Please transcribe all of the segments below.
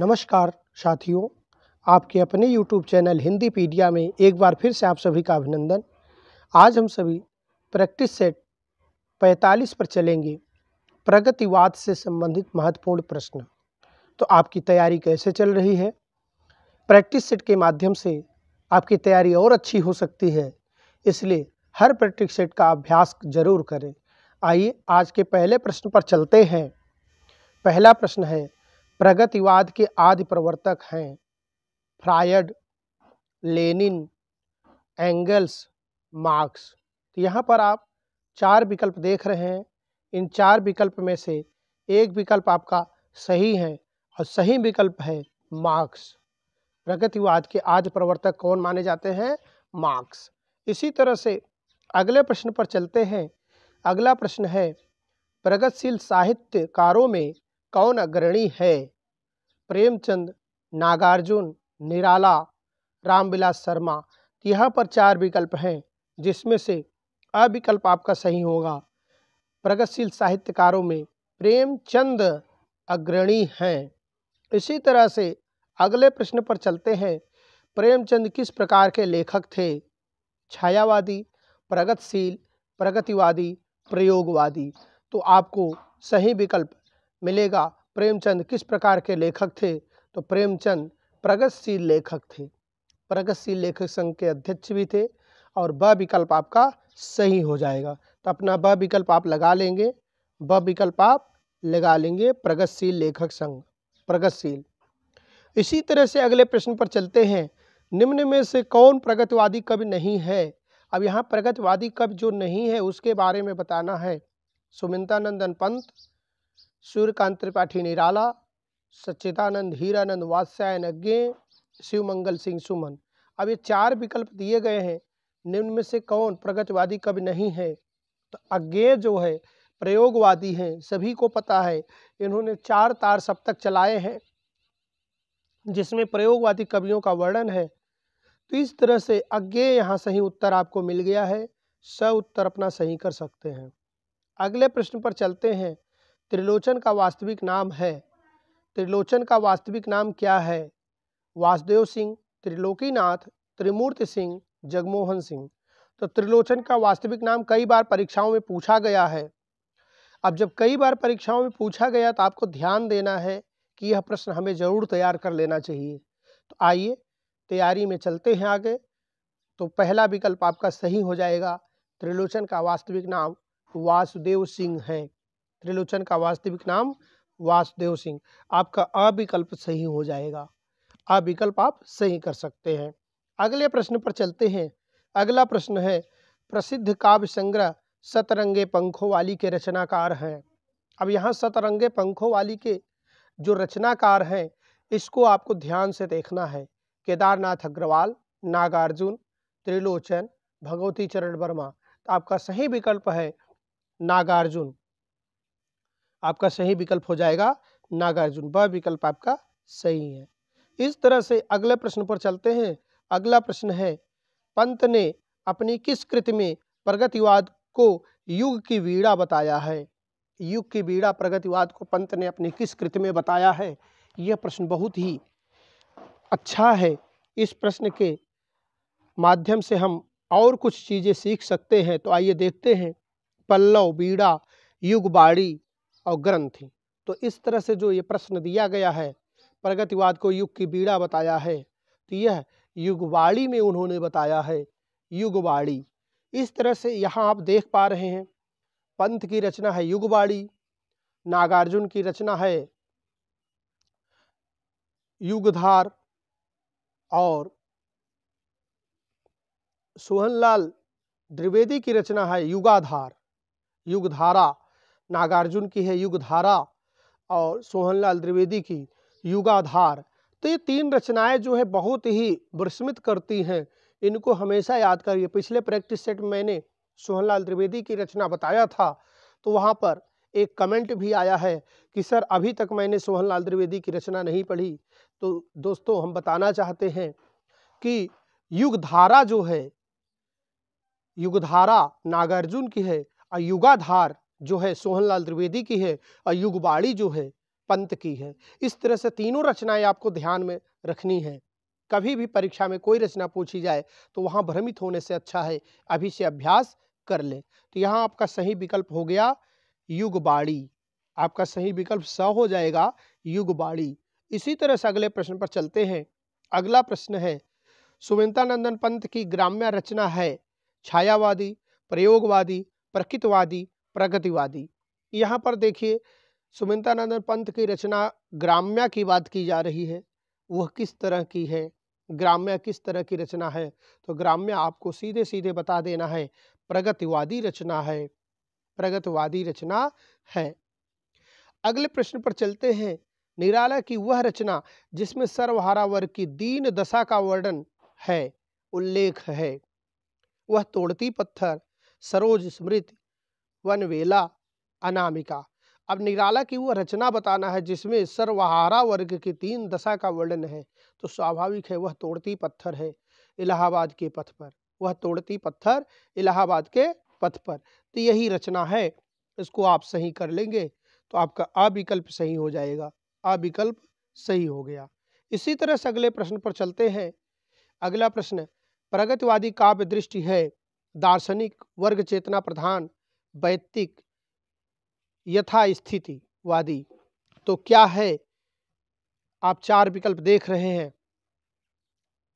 नमस्कार साथियों आपके अपने YouTube चैनल हिंदी पीडिया में एक बार फिर से आप सभी का अभिनंदन आज हम सभी प्रैक्टिस सेट 45 पर चलेंगे प्रगतिवाद से संबंधित महत्वपूर्ण प्रश्न तो आपकी तैयारी कैसे चल रही है प्रैक्टिस सेट के माध्यम से आपकी तैयारी और अच्छी हो सकती है इसलिए हर प्रैक्टिस सेट का अभ्यास जरूर करें आइए आज के पहले प्रश्न पर चलते हैं पहला प्रश्न है प्रगतिवाद के आदि प्रवर्तक हैं फ्रायड लेनिन एंगल्स मार्क्स तो यहाँ पर आप चार विकल्प देख रहे हैं इन चार विकल्प में से एक विकल्प आपका सही है और सही विकल्प है मार्क्स प्रगतिवाद के आदि प्रवर्तक कौन माने जाते हैं मार्क्स इसी तरह से अगले प्रश्न पर चलते हैं अगला प्रश्न है प्रगतिशील साहित्यकारों में कौन अग्रणी है प्रेमचंद नागार्जुन निराला रामविलास शर्मा यहाँ पर चार विकल्प हैं जिसमें से अविकल्प आपका सही होगा प्रगतिशील साहित्यकारों में प्रेमचंद अग्रणी हैं इसी तरह से अगले प्रश्न पर चलते हैं प्रेमचंद किस प्रकार के लेखक थे छायावादी प्रगतिशील प्रगतिवादी प्रयोगवादी तो आपको सही विकल्प मिलेगा प्रेमचंद किस प्रकार के लेखक थे तो प्रेमचंद प्रगतिशील लेखक थे प्रगतिशील लेखक संघ के अध्यक्ष भी थे और ब विकल्प आपका सही हो जाएगा तो अपना ब विकल्प आप लगा लेंगे ब विकल्प आप लगा लेंगे प्रगतिशील लेखक संघ प्रगतिशील इसी तरह से अगले प्रश्न पर चलते हैं निम्न में से कौन प्रगतिवादी कवि नहीं है अब यहाँ प्रगतिवादी कवि जो नहीं है उसके बारे में बताना है सुमिंतानंदन पंत सूर्यकांत त्रिपाठी निराला सच्चिदानंद हीरानंद वात्स्यायन अज्ञे शिवमंगल सिंह सुमन अब ये चार विकल्प दिए गए हैं निम्न में से कौन प्रगतिवादी कवि नहीं है तो अज्ञे जो है प्रयोगवादी हैं सभी को पता है इन्होंने चार तार सप्तक चलाए हैं जिसमें प्रयोगवादी कवियों का वर्णन है तो इस तरह से अज्ञे यहाँ सही उत्तर आपको मिल गया है स उत्तर अपना सही कर सकते हैं अगले प्रश्न पर चलते हैं त्रिलोचन का वास्तविक नाम है त्रिलोचन का वास्तविक नाम क्या है वासुदेव सिंह त्रिलोकीनाथ त्रिमूर्ति सिंह जगमोहन सिंह तो त्रिलोचन का वास्तविक नाम कई बार परीक्षाओं में पूछा गया है अब जब कई बार परीक्षाओं में पूछा गया तो आपको ध्यान देना है कि यह प्रश्न हमें ज़रूर तैयार कर लेना चाहिए तो आइए तैयारी में चलते हैं आगे तो पहला विकल्प आपका सही हो जाएगा त्रिलोचन का वास्तविक नाम वासुदेव सिंह है त्रिलोचन का वास्तविक नाम वासुदेव सिंह आपका अविकल्प सही हो जाएगा अविकल्प आप सही कर सकते हैं अगले प्रश्न पर चलते हैं अगला प्रश्न है प्रसिद्ध काव्य संग्रह सतरंगे पंखों वाली के रचनाकार हैं अब यहाँ सतरंगे पंखों वाली के जो रचनाकार हैं इसको आपको ध्यान से देखना है केदारनाथ अग्रवाल नागार्जुन त्रिलोचन भगवती चरण वर्मा तो आपका सही विकल्प है नागार्जुन आपका सही विकल्प हो जाएगा नागार्जुन वह विकल्प आपका सही है इस तरह से अगले प्रश्न पर चलते हैं अगला प्रश्न है पंत ने अपनी किस कृति में प्रगतिवाद को युग की वीड़ा बताया है युग की वीड़ा प्रगतिवाद को पंत ने अपनी किस कृति में बताया है यह प्रश्न बहुत ही अच्छा है इस प्रश्न के माध्यम से हम और कुछ चीज़ें सीख सकते हैं तो आइए देखते हैं पल्लव बीड़ा युग बाड़ी और ग्रंथि तो इस तरह से जो ये प्रश्न दिया गया है प्रगतिवाद को युग की बीड़ा बताया है तो यह युगवाड़ी में उन्होंने बताया है युगवाड़ी इस तरह से यहाँ आप देख पा रहे हैं पंथ की रचना है युगवाड़ी नागार्जुन की रचना है युगधार और सोहनलाल द्विवेदी की रचना है युगाधार युगधारा नागार्जुन की है युगधारा और सोहनलाल द्विवेदी की युगाधार तो ये तीन रचनाएं जो है बहुत ही विस्मित करती हैं इनको हमेशा याद करिए पिछले प्रैक्टिस सेट में मैंने सोहनलाल द्विवेदी की रचना बताया था तो वहाँ पर एक कमेंट भी आया है कि सर अभी तक मैंने सोहनलाल द्विवेदी की रचना नहीं पढ़ी तो दोस्तों हम बताना चाहते हैं कि युगधारा जो है युगधारा नागार्जुन की है और युगाधार जो है सोहनलाल द्विवेदी की है और युगबाड़ी जो है पंत की है इस तरह से तीनों रचनाएं आपको ध्यान में रखनी है कभी भी परीक्षा में कोई रचना पूछी जाए तो वहाँ भ्रमित होने से अच्छा है अभी से अभ्यास कर लें तो यहाँ आपका सही विकल्प हो गया युगबाड़ी आपका सही विकल्प स हो जाएगा युगबाड़ी इसी तरह से अगले प्रश्न पर चलते हैं अगला प्रश्न है सुविंता नंदन पंत की ग्राम्य रचना है छायावादी प्रयोगवादी प्रकृतवादी प्रगतिवादी यहाँ पर देखिए सुमिंतानंदन नंदन पंत की रचना ग्राम्या की बात की जा रही है वह किस तरह की है ग्राम्य किस तरह की रचना है तो ग्राम्य आपको सीधे सीधे बता देना है प्रगतिवादी रचना है प्रगतिवादी रचना है अगले प्रश्न पर चलते हैं निराला की वह रचना जिसमें सर्वहारा वर्ग की दीन दशा का वर्णन है उल्लेख है वह तोड़ती पत्थर सरोज स्मृति वनवेला अनामिका अब निराला की वो रचना बताना है जिसमें सर्वहारा वर्ग की तीन दशा का वर्णन है तो स्वाभाविक है वह तोड़ती पत्थर है इलाहाबाद के पथ पर वह तोड़ती पत्थर इलाहाबाद के पथ पर तो यही रचना है इसको आप सही कर लेंगे तो आपका अविकल्प सही हो जाएगा अविकल्प सही हो गया इसी तरह से अगले प्रश्न पर चलते हैं अगला प्रश्न प्रगतिवादी काव्य दृष्टि है दार्शनिक वर्ग चेतना प्रधान वैतिक यथास्थिति वादी तो क्या है आप चार विकल्प देख रहे हैं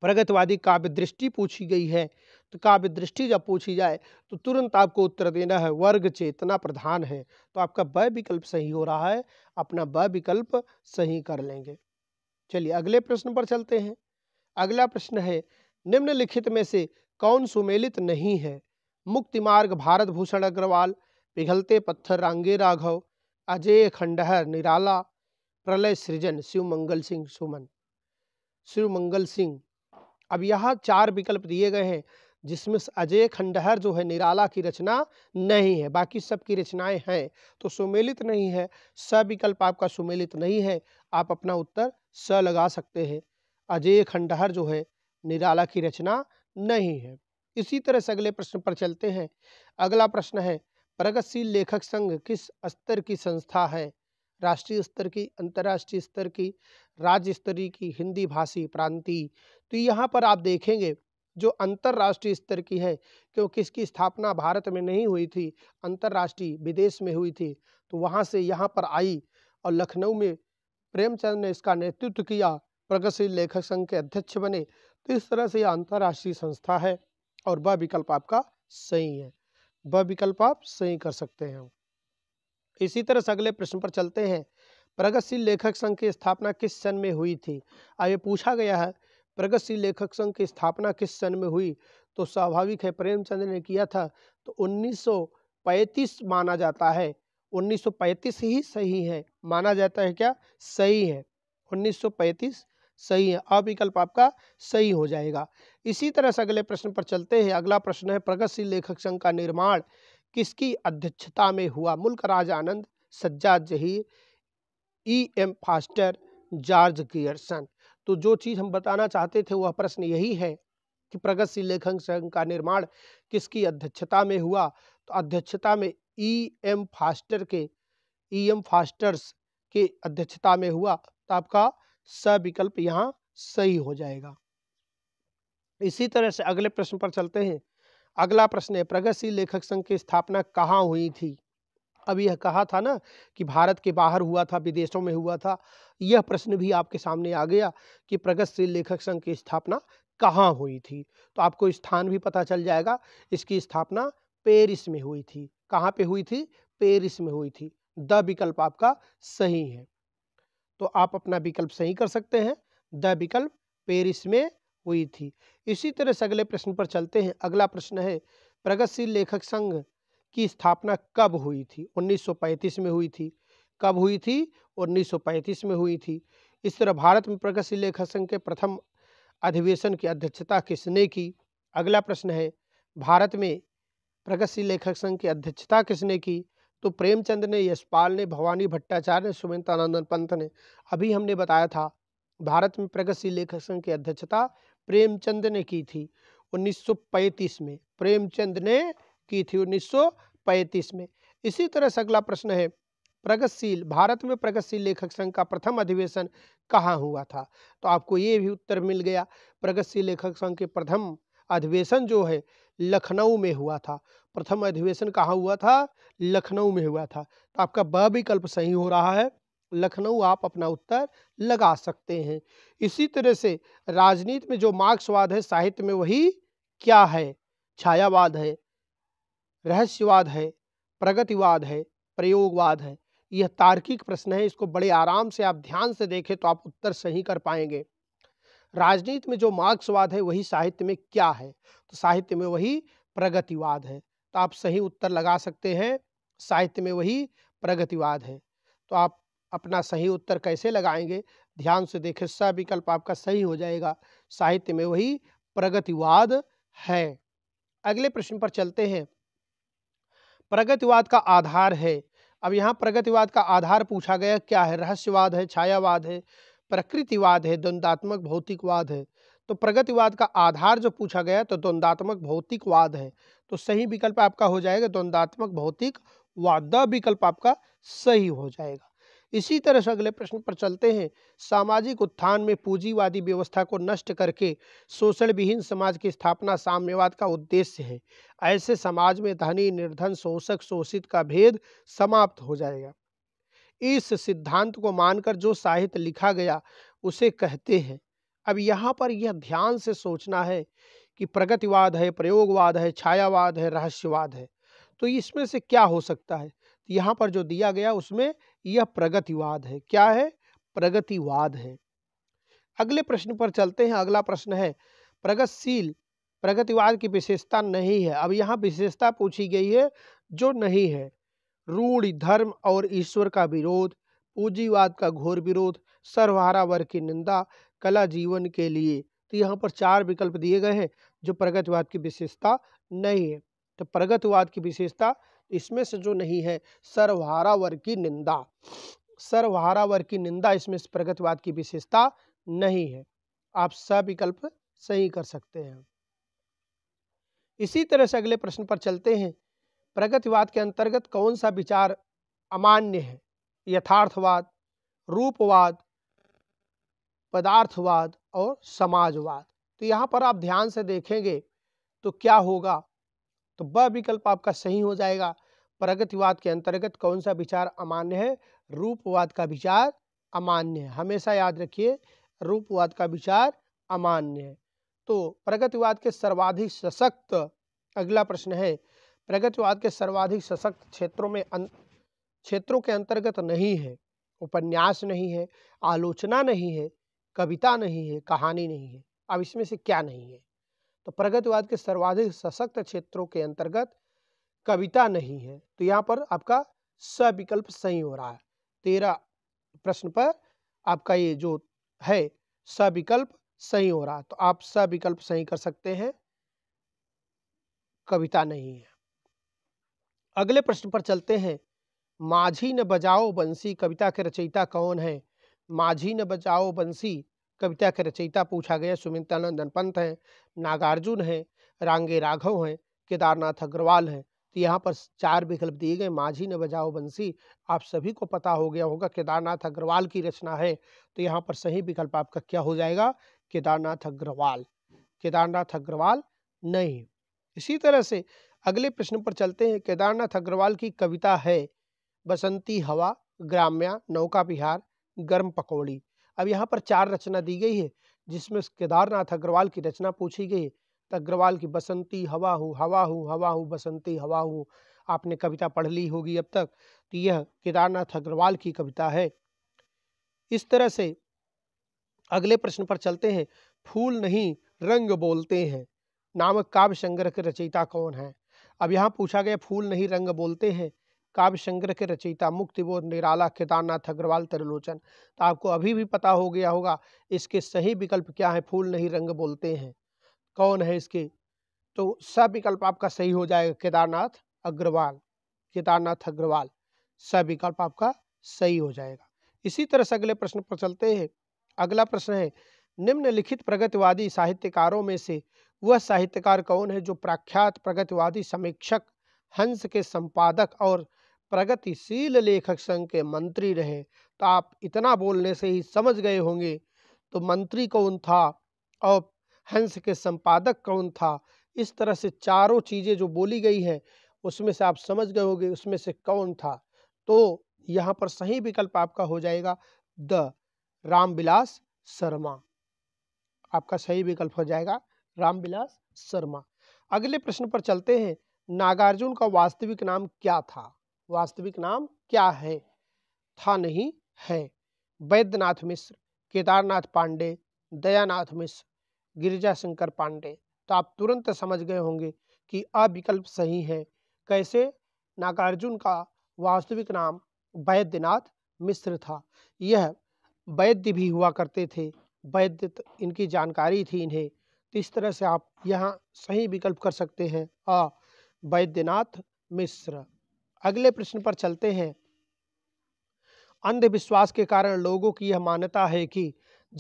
प्रगतवादी काव्य दृष्टि पूछी गई है तो काव्य दृष्टि जब पूछी जाए तो तुरंत आपको उत्तर देना है वर्ग चेतना प्रधान है तो आपका व विकल्प सही हो रहा है अपना ब विकल्प सही कर लेंगे चलिए अगले प्रश्न पर चलते हैं अगला प्रश्न है निम्नलिखित में से कौन सुमेलित नहीं है मुक्ति मार्ग भारत भूषण अग्रवाल पिघलते पत्थर रांगे राघव अजय खंडहर निराला प्रलय सृजन शिव मंगल सिंह सुमन शिव मंगल सिंह अब यहाँ चार विकल्प दिए गए हैं जिसमें अजय खंडहर जो है निराला की रचना नहीं है बाकी सबकी रचनाएं हैं तो सुमेलित नहीं है स विकल्प आपका सुमेलित नहीं है आप अपना उत्तर स लगा सकते हैं अजय खंडहर जो है निराला की रचना नहीं है इसी तरह से अगले प्रश्न पर चलते हैं अगला प्रश्न है प्रगतिशील लेखक संघ किस स्तर की संस्था है राष्ट्रीय स्तर की अंतर्राष्ट्रीय स्तर की राज्य स्तरीय की हिंदी भाषी प्रांति तो यहाँ पर आप देखेंगे जो अंतर्राष्ट्रीय स्तर की है क्योंकि इसकी स्थापना भारत में नहीं हुई थी अंतर्राष्ट्रीय विदेश में हुई थी तो वहाँ से यहाँ पर आई और लखनऊ में प्रेमचंद ने इसका नेतृत्व किया प्रगतिशील लेखक संघ के अध्यक्ष बने तो इस तरह से यह अंतर्राष्ट्रीय संस्था है और वह विकल्प आपका सही है वह विकल्प आप सही कर सकते हैं इसी तरह से अगले प्रश्न पर चलते हैं प्रगतिशील लेखक संघ की स्थापना किस सन में हुई थी आइए पूछा गया है प्रगतिशील लेखक संघ की स्थापना किस सन में हुई तो स्वाभाविक है प्रेमचंद ने किया था तो 1935 माना जाता है 1935 ही सही है माना जाता है क्या सही है 1935 सही है अविकल्प आपका सही हो जाएगा इसी तरह से अगले प्रश्न पर चलते हैं अगला प्रश्न है प्रगतिशील लेखक संघ का निर्माण किसकी अध्यक्षता में हुआ Mulk Raj Anand Sajjad Zaheer E M Forster George Grierson तो जो चीज़ हम बताना चाहते थे वह प्रश्न यही है कि प्रगतिशील लेखक संघ का निर्माण किसकी अध्यक्षता में हुआ तो अध्यक्षता में ई एम फास्टर के ई एम फास्टर्स के अध्यक्षता में हुआ तो आपका स विकल्प यहाँ सही हो जाएगा इसी तरह से अगले प्रश्न पर चलते हैं अगला प्रश्न है प्रगतिशील लेखक संघ की स्थापना कहाँ हुई थी अब यह कहा था ना कि भारत के बाहर हुआ था विदेशों में हुआ था यह प्रश्न भी आपके सामने आ गया कि प्रगतिशील लेखक संघ की स्थापना कहाँ हुई थी तो आपको स्थान भी पता चल जाएगा इसकी स्थापना पेरिस में हुई थी कहाँ पे हुई थी पेरिस में हुई थी द विकल्प आपका सही है तो आप अपना विकल्प सही कर सकते हैं द विकल्प पेरिस में हुई थी इसी तरह से अगले प्रश्न पर चलते हैं अगला प्रश्न है प्रगतिशील लेखक संघ की स्थापना कब हुई थी 1935 में हुई थी कब हुई थी 1935 में हुई थी इस तरह भारत में प्रगतिशील लेखक संघ के प्रथम अधिवेशन की अध्यक्षता किसने की अगला प्रश्न है भारत में प्रगतिशील लेखक संघ की अध्यक्षता किसने की तो प्रेमचंद ने यशपाल ने भवानी भट्टाचार्य ने सुमितानंदन पंत ने अभी हमने बताया था भारत में प्रगतिशील लेखक संघ की अध्यक्षता प्रेमचंद ने की थी 1935 में प्रेमचंद ने की थी 1935 में इसी तरह से अगला प्रश्न है प्रगतिशील भारत में प्रगतिशील लेखक संघ का प्रथम अधिवेशन कहाँ हुआ था तो आपको ये भी उत्तर मिल गया प्रगतिशील लेखक संघ के प्रथम अधिवेशन जो है लखनऊ में हुआ था प्रथम अधिवेशन कहाँ हुआ था लखनऊ में हुआ था तो आपका ब विकल्प सही हो रहा है लखनऊ आप अपना उत्तर लगा सकते हैं इसी तरह से राजनीति में जो मार्क्सवाद है साहित्य में वही क्या है छायावाद है रहस्यवाद है प्रगतिवाद है प्रयोगवाद है यह तार्किक प्रश्न है इसको बड़े आराम से आप ध्यान से देखें तो आप उत्तर सही कर पाएंगे राजनीति में जो मार्क्सवाद है वही साहित्य में क्या है तो साहित्य में वही प्रगतिवाद है तो आप सही उत्तर लगा सकते हैं साहित्य में वही प्रगतिवाद है तो आप अपना सही उत्तर कैसे लगाएंगे ध्यान से देखें सब विकल्प आपका सही हो जाएगा साहित्य में वही प्रगतिवाद है अगले प्रश्न पर चलते हैं प्रगतिवाद का आधार है अब यहाँ प्रगतिवाद का आधार पूछा गया क्या है रहस्यवाद है छायावाद है प्रकृतिवाद है द्वंदात्मक भौतिकवाद है तो प्रगतिवाद का आधार जो पूछा गया तो द्वंदात्मक भौतिकवाद है तो सही विकल्प आपका हो जाएगा द्वंदात्मक भौतिक वाद विकल्प आपका सही हो जाएगा इसी तरह से अगले प्रश्न पर चलते हैं सामाजिक उत्थान में पूंजीवादी व्यवस्था को नष्ट करके शोषण विहीन समाज की स्थापना साम्यवाद का उद्देश्य है ऐसे समाज में धनी निर्धन शोषक शोषित का भेद समाप्त हो जाएगा इस सिद्धांत को मानकर जो साहित्य लिखा गया उसे कहते हैं अब यहाँ पर यह ध्यान से सोचना है कि प्रगतिवाद है प्रयोगवाद है छायावाद है रहस्यवाद है तो इसमें से क्या हो सकता है तो यहाँ पर जो दिया गया उसमें यह प्रगतिवाद है क्या है प्रगतिवाद है अगले प्रश्न पर चलते हैं अगला प्रश्न है प्रगतिशील प्रगतिवाद की विशेषता नहीं है अब यहाँ विशेषता पूछी गई है जो नहीं है रूढ़ धर्म और ईश्वर का विरोध पूंजीवाद का घोर विरोध सर्वहारा वर्ग की निंदा कला जीवन के लिए तो यहाँ पर चार विकल्प दिए गए हैं जो प्रगतिवाद की विशेषता नहीं है तो प्रगतिवाद की विशेषता इसमें से जो नहीं है सर्वहारा वर्ग की निंदा सर्वहारा वर्ग की निंदा इसमें से प्रगतिवाद की विशेषता नहीं है आप सब विकल्प सही कर सकते हैं इसी तरह से अगले प्रश्न पर चलते हैं प्रगतिवाद के अंतर्गत कौन सा विचार अमान्य है यथार्थवाद रूपवाद पदार्थवाद और समाजवाद तो यहाँ पर आप ध्यान से देखेंगे तो क्या होगा तो ब विकल्प आपका सही हो जाएगा प्रगतिवाद के अंतर्गत कौन सा विचार अमान्य है रूपवाद का विचार अमान्य है हमेशा याद रखिए रूपवाद का विचार अमान्य है तो प्रगतिवाद के सर्वाधिक सशक्त अगला प्रश्न है प्रगतिवाद के सर्वाधिक सशक्त क्षेत्रों में अं-, क्षेत्रों के अंतर्गत नहीं है उपन्यास नहीं है आलोचना नहीं है कविता नहीं है कहानी नहीं है अब इसमें से क्या नहीं है तो प्रगतिवाद के सर्वाधिक सशक्त क्षेत्रों के अंतर्गत कविता नहीं है तो यहाँ पर आपका स विकल्प सही हो रहा है तेरा प्रश्न पर आपका ये जो है स विकल्प सही हो रहा है तो आप स विकल्प सही कर सकते हैं कविता नहीं है अगले प्रश्न पर चलते हैं माझी न बजाओ बंसी कविता के रचयिता कौन है माझी न बचाओ बंसी कविता के रचयिता पूछा गया सुमित्रानंदन पंत हैं नागार्जुन हैं रांगे राघव हैं केदारनाथ अग्रवाल हैं तो यहाँ पर चार विकल्प दिए गए माझी न बजाओ बंसी आप सभी को पता हो गया होगा केदारनाथ अग्रवाल की रचना है तो यहाँ पर सही विकल्प आपका क्या हो जाएगा केदारनाथ अग्रवाल केदारनाथ अग्रवाल नहीं इसी तरह से अगले प्रश्न पर चलते हैं केदारनाथ अग्रवाल की कविता है बसंती हवा ग्राम्या नौका विहार गर्म पकौड़ी अब यहाँ पर चार रचना दी गई है जिसमें केदारनाथ अग्रवाल की रचना पूछी गई है तो अग्रवाल की बसंती हवा हूँ हवा हूँ हवा हूँ बसंती हवा हूँ आपने कविता पढ़ ली होगी अब तक तो यह केदारनाथ अग्रवाल की कविता है इस तरह से अगले प्रश्न पर चलते हैं फूल नहीं रंग बोलते हैं नामक काव्य संग्रह के रचयिता कौन है अब यहाँ पूछा गया फूल नहीं रंग बोलते हैं काव्य संग्रह के रचयिता मुक्तिबोध निराला केदारनाथ अग्रवाल त्रिलोचन तो आपको अभी भी पता हो गया होगा इसके सही विकल्प क्या है फूल नहीं रंग बोलते हैं कौन है इसके तो सब विकल्प आपका सही हो जाएगा केदारनाथ अग्रवाल केदारनाथ अग्रवाल सब विकल्प आपका सही हो जाएगा इसी तरह से अगले प्रश्न पर चलते हैं अगला प्रश्न है निम्नलिखित प्रगतिवादी साहित्यकारों में से वह साहित्यकार कौन है जो प्रख्यात प्रगतिवादी समीक्षक हंस के संपादक और प्रगतिशील लेखक संघ के मंत्री रहे तो आप इतना बोलने से ही समझ गए होंगे तो मंत्री कौन था और हंस के संपादक कौन था इस तरह से चारों चीज़ें जो बोली गई हैं उसमें से आप समझ गए होंगे उसमें से कौन था तो यहाँ पर सही विकल्प आपका हो जाएगा द रामविलास शर्मा आपका सही विकल्प हो जाएगा रामविलास शर्मा अगले प्रश्न पर चलते हैं नागार्जुन का वास्तविक नाम क्या था वास्तविक नाम क्या है था नहीं है वैद्यनाथ मिश्र केदारनाथ पांडे दयानाथ मिश्र गिरिजा शंकर पांडे तो आप तुरंत समझ गए होंगे कि अविकल्प सही है कैसे नागार्जुन का वास्तविक नाम वैद्यनाथ मिश्र था यह वैद्य भी हुआ करते थे वैद्य इनकी जानकारी थी इन्हें तो इस तरह से आप यहाँ सही विकल्प कर सकते हैं अ वैद्यनाथ मिश्र अगले प्रश्न पर चलते हैं अंधविश्वास के कारण लोगों की यह मान्यता है कि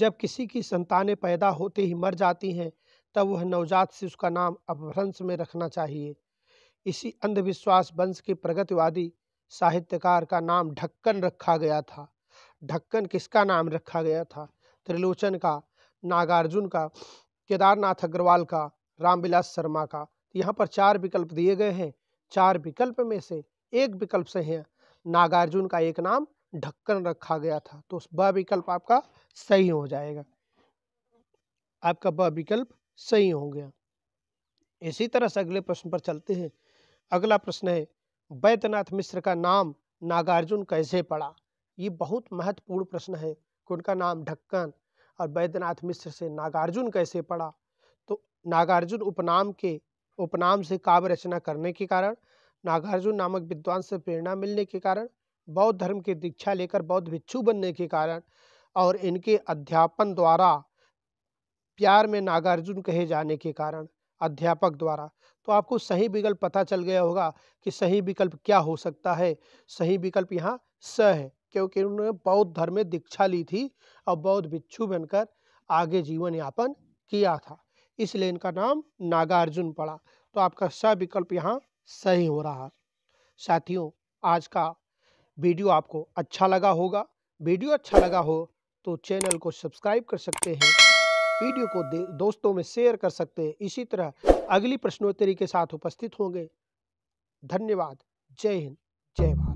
जब किसी की संतानें पैदा होते ही मर जाती हैं तब वह नवजात से उसका नाम अपभ्रंश में रखना चाहिए इसी अंधविश्वास वंश के प्रगतिवादी साहित्यकार का नाम ढक्कन रखा गया था ढक्कन किसका नाम रखा गया था त्रिलोचन का नागार्जुन का केदारनाथ अग्रवाल का रामविलास शर्मा का यहाँ पर चार विकल्प दिए गए हैं चार विकल्प में से एक विकल्प सही है नागार्जुन का एक नाम ढक्कन रखा गया था तो ब विकल्प आपका सही हो जाएगा आपका ब विकल्प सही हो गया इसी तरह से अगले प्रश्न पर चलते हैं अगला प्रश्न है बैद्यनाथ मिश्र का नाम नागार्जुन कैसे पड़ा ये बहुत महत्वपूर्ण प्रश्न है कि उनका नाम ढक्कन और बैद्यनाथ मिश्र से नागार्जुन कैसे पड़ा तो नागार्जुन उपनाम के उपनाम से काव्य रचना करने के कारण नागार्जुन नामक विद्वान से प्रेरणा मिलने के कारण बौद्ध धर्म की दीक्षा लेकर बौद्ध भिक्षु बनने के कारण और इनके अध्यापन द्वारा प्यार में नागार्जुन कहे जाने के कारण अध्यापक द्वारा तो आपको सही विकल्प पता चल गया होगा कि सही विकल्प क्या हो सकता है सही विकल्प यहाँ स है क्योंकि उन्होंने बौद्ध धर्म में दीक्षा ली थी और बौद्ध भिक्षु बनकर आगे जीवन यापन किया था इसलिए इनका नाम नागार्जुन पड़ा तो आपका स विकल्प यहाँ सही हो रहा साथियों आज का वीडियो आपको अच्छा लगा होगा वीडियो अच्छा लगा हो तो चैनल को सब्सक्राइब कर सकते हैं वीडियो को दोस्तों में शेयर कर सकते हैं इसी तरह अगली प्रश्नोत्तरी के साथ उपस्थित होंगे धन्यवाद जय हिंद जय भारत